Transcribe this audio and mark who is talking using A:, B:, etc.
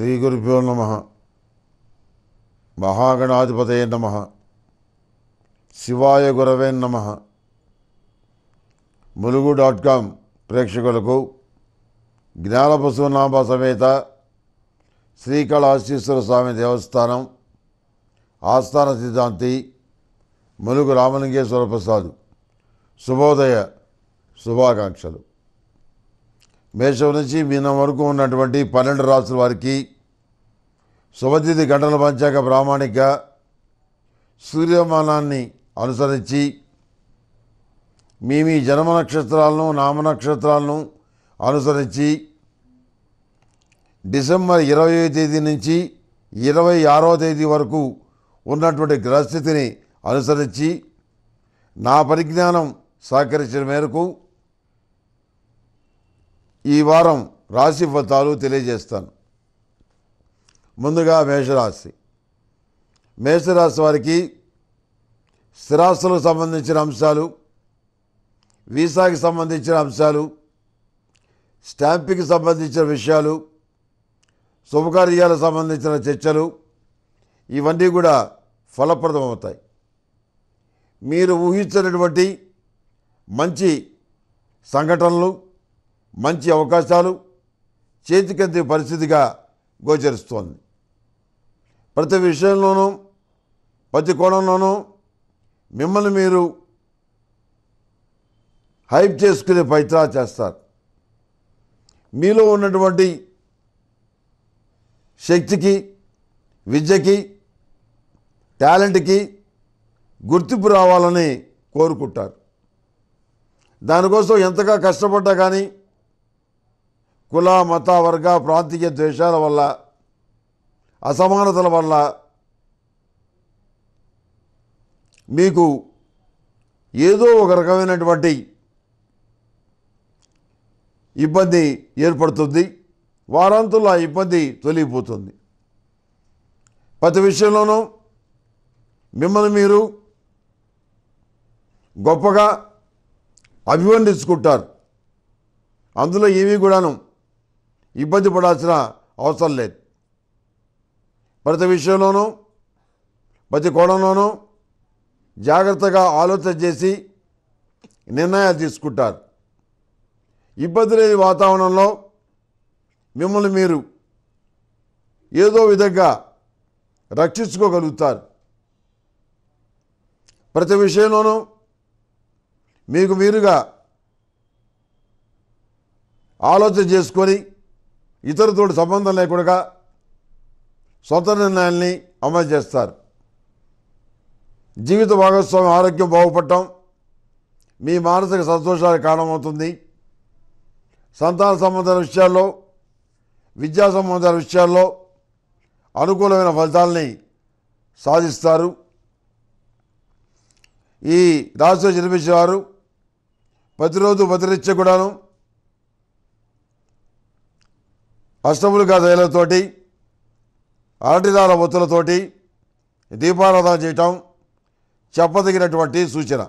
A: శ్రీ గురుభ్యో నమ మహాగణాధిపతయ నమ శివాయ గురవే నమ ములుగు డాట్ కామ్ ప్రేక్షకులకు జ్ఞానపశునామ సమేత శ్రీకళాశీశ్వర స్వామి దేవస్థానం ఆస్థాన సిద్ధాంతి ములుగు రామలింగేశ్వర ప్రసాద్ శుభోదయ శుభాకాంక్షలు మేషం నుంచి మీనం వరకు ఉన్నటువంటి పన్నెండు రాసుల వారికి శుభతిథి గంటల పంచాక ప్రామాణిక సూర్యమానాన్ని అనుసరించి మీ మీ జన్మ నక్షత్రాలను నామనక్షత్రాలను అనుసరించి డిసెంబర్ ఇరవై తేదీ నుంచి ఇరవై ఆరో తేదీ వరకు ఉన్నటువంటి గ్రహస్థితిని అనుసరించి నా పరిజ్ఞానం సహకరించిన మేరకు ఈ వారం రాశి ఫలితాలు తెలియజేస్తాను ముందుగా మేషరాశి మేషరాశి వారికి స్థిరాస్తులకు సంబంధించిన అంశాలు వీసాకి సంబంధించిన అంశాలు స్టాంపింగ్కి సంబంధించిన విషయాలు శుభకార్యాలకు సంబంధించిన చర్చలు ఇవన్నీ కూడా ఫలప్రదమవుతాయి మీరు ఊహించినటువంటి మంచి సంఘటనలు మంచి అవకాశాలు చేతికందే పరిస్థితిగా గోచరిస్తోంది ప్రతి విషయంలోనూ ప్రతి కోణంలోనూ మిమ్మల్ని మీరు హైప్ చేసుకునే ప్రయత్నా చేస్తారు మీలో ఉన్నటువంటి శక్తికి విద్యకి టాలెంట్కి గుర్తింపు రావాలని కోరుకుంటారు దానికోసం ఎంతగా కష్టపడ్డా కానీ కుల మత వర్గ ప్రాంతీయ ద్వేషాల వల్ల అసమానతల వల్ల మీకు ఏదో ఒక రకమైనటువంటి ఇబ్బంది ఏర్పడుతుంది వారాంతుల్లో ఆ ఇబ్బంది తొలగిపోతుంది ప్రతి విషయంలోనూ మిమ్మల్ని మీరు గొప్పగా అభివర్ణించుకుంటారు అందులో ఏమీ కూడాను ఇబ్బంది పడాల్సిన అవసరం లేదు ప్రతి విషయంలోనూ ప్రతి కోణంలోనూ జాగ్రత్తగా ఆలోచన చేసి నిర్ణయాలు తీసుకుంటారు ఇబ్బంది లేని వాతావరణంలో మిమ్మల్ని మీరు ఏదో విధంగా రక్షించుకోగలుగుతారు ప్రతి విషయంలోనూ మీకు మీరుగా ఆలోచన చేసుకొని ఇతరులతో సంబంధం లేకుండా సొంత నిర్ణయాల్ని అమలు చేస్తారు జీవిత భాగస్వామి ఆరోగ్యం బాగుపడటం మీ మానసిక సంతోషాలకు కారణమవుతుంది సంతాన సంబంధాల విషయాల్లో విద్యా సంబంధాల విషయాల్లో అనుకూలమైన ఫలితాలని సాధిస్తారు ఈ రాశిలో వారు ప్రతిరోజు ప్రతినిత్య కూడాను అష్టములు గదేలతోటి అరటిదార ఒత్తులతోటి దీపారాధన చేయటం చెప్పదగినటువంటి సూచన